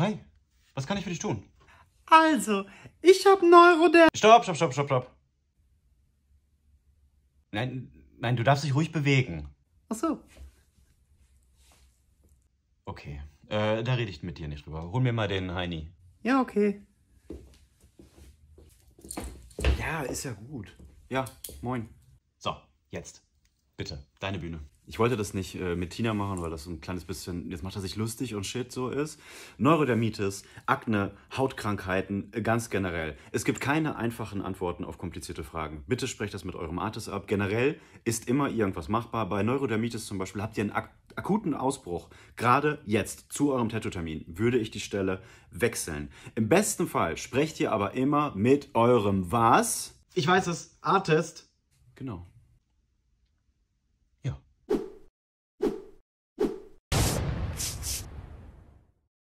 Hi, was kann ich für dich tun? Also, ich habe Neuroder... Stopp, stopp, stopp, stopp, stopp. Nein, nein, du darfst dich ruhig bewegen. Ach so. Okay, äh, da rede ich mit dir nicht drüber. Hol mir mal den Heini. Ja, okay. Ja, ist ja gut. Ja, moin. So, jetzt. Bitte, deine Bühne ich wollte das nicht äh, mit Tina machen, weil das so ein kleines bisschen, jetzt macht er sich lustig und shit so ist. Neurodermitis, Akne, Hautkrankheiten, äh, ganz generell. Es gibt keine einfachen Antworten auf komplizierte Fragen. Bitte sprecht das mit eurem Artist ab. Generell ist immer irgendwas machbar. Bei Neurodermitis zum Beispiel habt ihr einen ak akuten Ausbruch. Gerade jetzt, zu eurem Tattoo-Termin, würde ich die Stelle wechseln. Im besten Fall sprecht ihr aber immer mit eurem was? Ich weiß es, Artist. Genau.